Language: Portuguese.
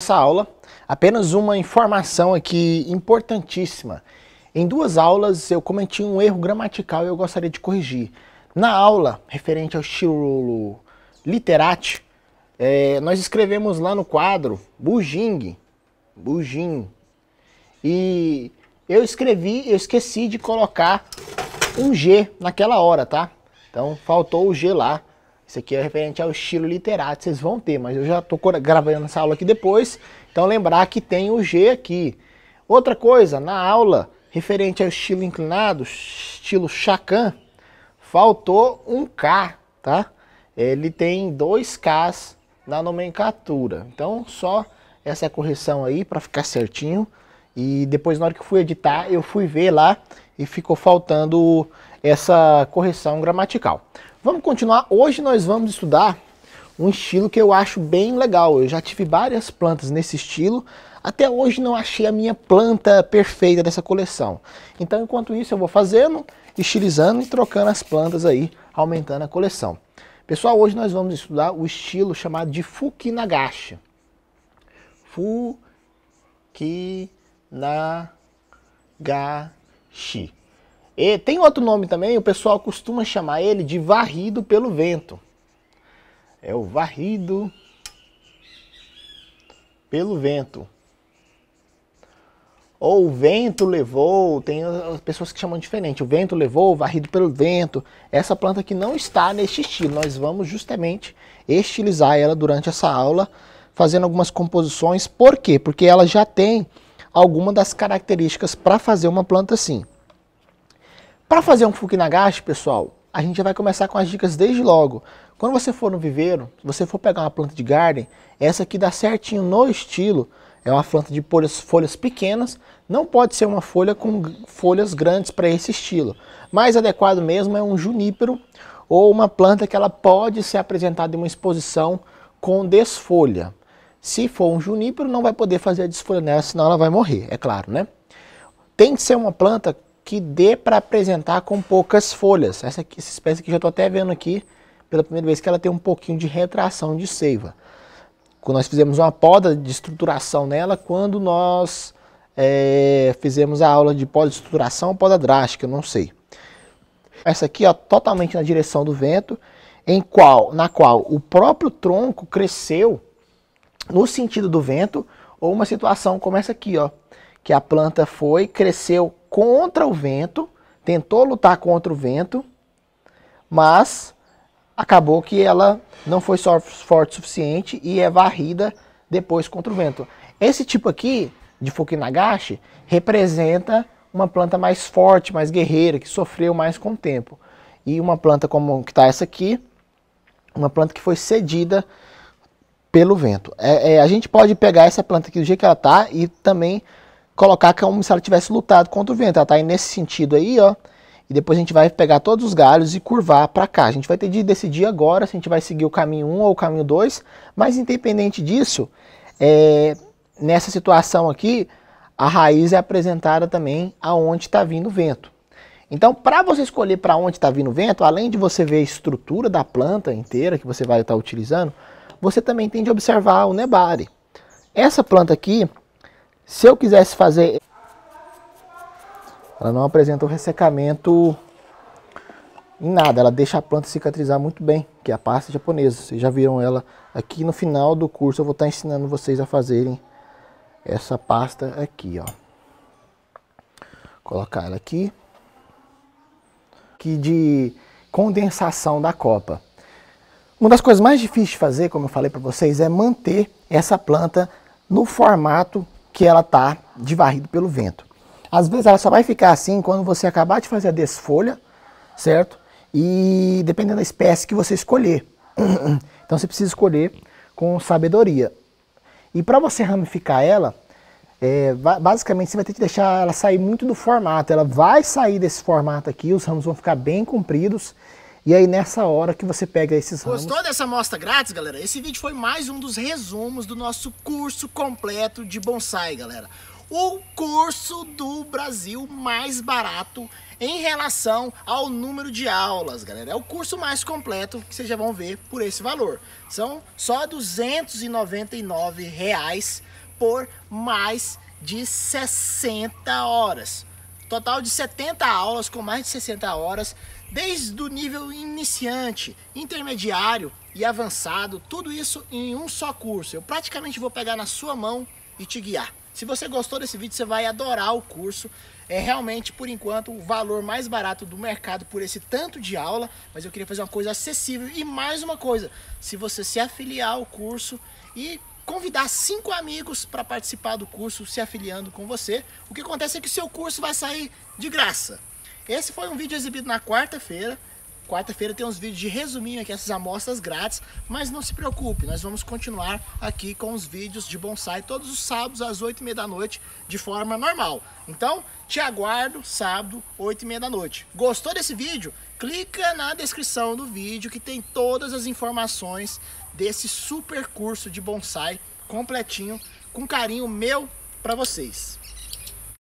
Nessa aula, apenas uma informação aqui importantíssima. Em duas aulas eu cometi um erro gramatical e eu gostaria de corrigir. Na aula, referente ao estilo literati, é, nós escrevemos lá no quadro bujing, bujing, e eu escrevi, eu esqueci de colocar um G naquela hora, tá? Então faltou o G lá. Isso aqui é referente ao estilo literário, vocês vão ter, mas eu já estou gravando essa aula aqui depois, então lembrar que tem o G aqui. Outra coisa, na aula referente ao estilo inclinado, estilo Chacan, faltou um K, tá? Ele tem dois Ks na nomenclatura, então só essa correção aí para ficar certinho. E depois na hora que fui editar, eu fui ver lá e ficou faltando essa correção gramatical. Vamos continuar. Hoje nós vamos estudar um estilo que eu acho bem legal. Eu já tive várias plantas nesse estilo. Até hoje não achei a minha planta perfeita dessa coleção. Então, enquanto isso, eu vou fazendo, estilizando e trocando as plantas aí, aumentando a coleção. Pessoal, hoje nós vamos estudar o estilo chamado de Fukinagashi. Fukinagashi. E tem outro nome também, o pessoal costuma chamar ele de varrido pelo vento. É o varrido pelo vento. Ou o vento levou, tem as pessoas que chamam diferente. O vento levou, varrido pelo vento. Essa planta que não está neste estilo. Nós vamos justamente estilizar ela durante essa aula, fazendo algumas composições. Por quê? Porque ela já tem alguma das características para fazer uma planta assim. Para fazer um fukinagashi, pessoal, a gente já vai começar com as dicas desde logo. Quando você for no viveiro, se você for pegar uma planta de garden, essa aqui dá certinho no estilo. É uma planta de folhas, folhas pequenas, não pode ser uma folha com folhas grandes para esse estilo. Mais adequado mesmo é um junípero ou uma planta que ela pode ser apresentada em uma exposição com desfolha. Se for um junípero, não vai poder fazer a desfolha nela, senão ela vai morrer, é claro, né? Tem que ser uma planta que dê para apresentar com poucas folhas. Essa, aqui, essa espécie que já estou até vendo aqui pela primeira vez que ela tem um pouquinho de retração de seiva. Quando nós fizemos uma poda de estruturação nela, quando nós é, fizemos a aula de poda de estruturação, poda drástica, não sei. Essa aqui, ó, totalmente na direção do vento, em qual, na qual o próprio tronco cresceu no sentido do vento, ou uma situação como essa aqui, ó, que a planta foi, cresceu contra o vento, tentou lutar contra o vento, mas acabou que ela não foi só forte o suficiente e é varrida depois contra o vento. Esse tipo aqui, de Fukinagashi, representa uma planta mais forte, mais guerreira, que sofreu mais com o tempo. E uma planta como que está essa aqui, uma planta que foi cedida pelo vento. É, é, a gente pode pegar essa planta aqui do jeito que ela está e também colocar é como se ela tivesse lutado contra o vento. Ela está nesse sentido aí, ó. E depois a gente vai pegar todos os galhos e curvar para cá. A gente vai ter de decidir agora se a gente vai seguir o caminho 1 ou o caminho 2. Mas independente disso, é, nessa situação aqui, a raiz é apresentada também aonde está vindo o vento. Então, para você escolher para onde está vindo o vento, além de você ver a estrutura da planta inteira que você vai estar tá utilizando, você também tem de observar o nebari. Essa planta aqui, se eu quisesse fazer... Ela não apresenta o um ressecamento em nada. Ela deixa a planta cicatrizar muito bem, que é a pasta japonesa. Vocês já viram ela aqui no final do curso. Eu vou estar ensinando vocês a fazerem essa pasta aqui, ó. Colocar ela aqui. Aqui de condensação da copa. Uma das coisas mais difíceis de fazer, como eu falei para vocês, é manter essa planta no formato que ela está de varrido pelo vento. Às vezes ela só vai ficar assim quando você acabar de fazer a desfolha, certo? E dependendo da espécie que você escolher. Então você precisa escolher com sabedoria. E para você ramificar ela, é, basicamente você vai ter que deixar ela sair muito do formato. Ela vai sair desse formato aqui, os ramos vão ficar bem compridos e aí nessa hora que você pega esses ramos. Gostou dessa amostra grátis, galera? Esse vídeo foi mais um dos resumos do nosso curso completo de bonsai, galera. O curso do Brasil mais barato em relação ao número de aulas, galera. É o curso mais completo que vocês já vão ver por esse valor. São só 299 reais por mais de 60 horas. Total de 70 aulas com mais de 60 horas, desde o nível iniciante, intermediário e avançado, tudo isso em um só curso. Eu praticamente vou pegar na sua mão e te guiar. Se você gostou desse vídeo, você vai adorar o curso. É realmente, por enquanto, o valor mais barato do mercado por esse tanto de aula, mas eu queria fazer uma coisa acessível. E mais uma coisa, se você se afiliar ao curso e convidar cinco amigos para participar do curso se afiliando com você. O que acontece é que o seu curso vai sair de graça. Esse foi um vídeo exibido na quarta-feira. Quarta-feira tem uns vídeos de resuminho aqui, essas amostras grátis, mas não se preocupe, nós vamos continuar aqui com os vídeos de bonsai todos os sábados às 8h30 da noite, de forma normal. Então, te aguardo sábado, 8h30 da noite. Gostou desse vídeo? Clica na descrição do vídeo que tem todas as informações desse super curso de bonsai completinho, com carinho meu para vocês.